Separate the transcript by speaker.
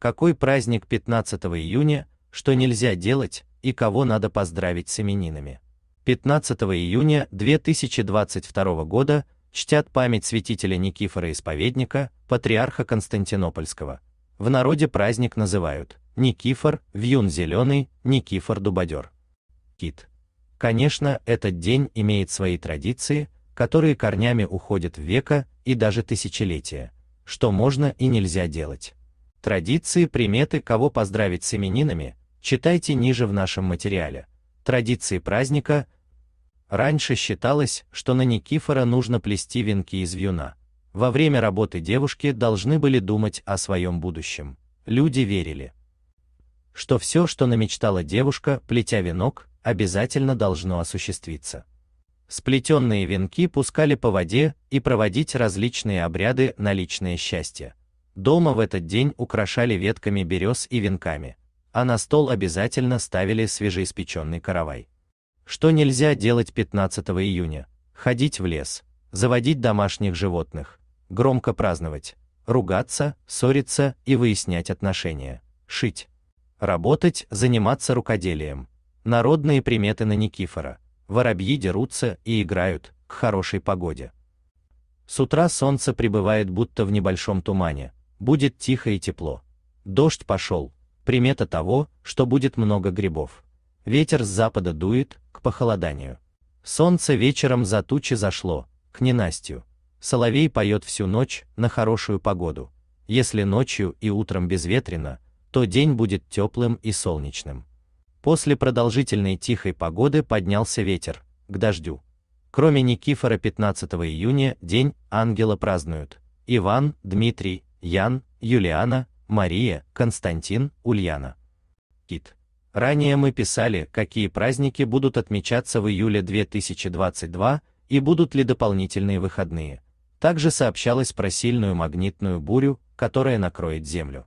Speaker 1: какой праздник 15 июня, что нельзя делать и кого надо поздравить с именинами. 15 июня 2022 года чтят память святителя Никифора Исповедника, патриарха Константинопольского. В народе праздник называют Никифор, Вьюн Зеленый, Никифор Дубодер. Кит. Конечно, этот день имеет свои традиции, которые корнями уходят в века и даже тысячелетия, что можно и нельзя делать. Традиции, приметы, кого поздравить с именинами, читайте ниже в нашем материале. Традиции праздника. Раньше считалось, что на Никифора нужно плести венки из вьюна. Во время работы девушки должны были думать о своем будущем. Люди верили, что все, что намечтала девушка, плетя венок, обязательно должно осуществиться. Сплетенные венки пускали по воде и проводить различные обряды на личное счастье. Дома в этот день украшали ветками берез и венками, а на стол обязательно ставили свежеиспеченный каравай. Что нельзя делать 15 июня? Ходить в лес, заводить домашних животных, громко праздновать, ругаться, ссориться и выяснять отношения, шить, работать, заниматься рукоделием. Народные приметы на Никифора. Воробьи дерутся и играют к хорошей погоде. С утра солнце пребывает будто в небольшом тумане, будет тихо и тепло. Дождь пошел, примета того, что будет много грибов. Ветер с запада дует, к похолоданию. Солнце вечером за тучи зашло, к ненастью. Соловей поет всю ночь на хорошую погоду. Если ночью и утром безветренно, то день будет теплым и солнечным. После продолжительной тихой погоды поднялся ветер, к дождю. Кроме Никифора 15 июня день ангела празднуют Иван, Дмитрий, Ян, Юлиана, Мария, Константин, Ульяна. Кит. Ранее мы писали, какие праздники будут отмечаться в июле 2022 и будут ли дополнительные выходные. Также сообщалось про сильную магнитную бурю, которая накроет Землю.